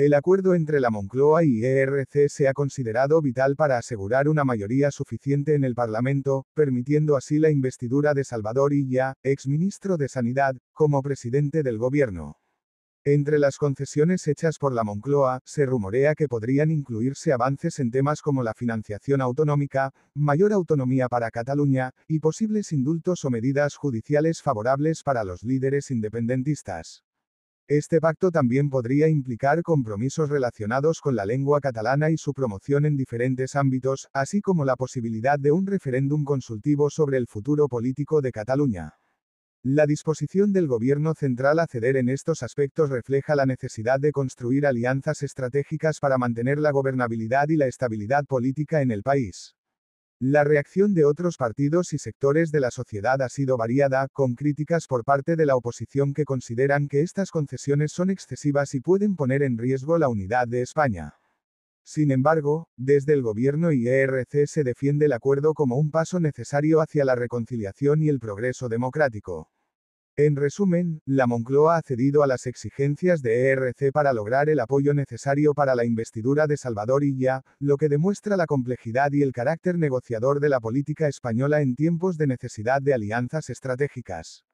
El acuerdo entre la Moncloa y ERC se ha considerado vital para asegurar una mayoría suficiente en el Parlamento, permitiendo así la investidura de Salvador Illa, exministro de Sanidad, como presidente del gobierno. Entre las concesiones hechas por la Moncloa, se rumorea que podrían incluirse avances en temas como la financiación autonómica, mayor autonomía para Cataluña, y posibles indultos o medidas judiciales favorables para los líderes independentistas. Este pacto también podría implicar compromisos relacionados con la lengua catalana y su promoción en diferentes ámbitos, así como la posibilidad de un referéndum consultivo sobre el futuro político de Cataluña. La disposición del gobierno central a ceder en estos aspectos refleja la necesidad de construir alianzas estratégicas para mantener la gobernabilidad y la estabilidad política en el país. La reacción de otros partidos y sectores de la sociedad ha sido variada, con críticas por parte de la oposición que consideran que estas concesiones son excesivas y pueden poner en riesgo la unidad de España. Sin embargo, desde el gobierno y e se defiende el acuerdo como un paso necesario hacia la reconciliación y el progreso democrático. En resumen, la Moncloa ha cedido a las exigencias de ERC para lograr el apoyo necesario para la investidura de Salvador Illa, lo que demuestra la complejidad y el carácter negociador de la política española en tiempos de necesidad de alianzas estratégicas.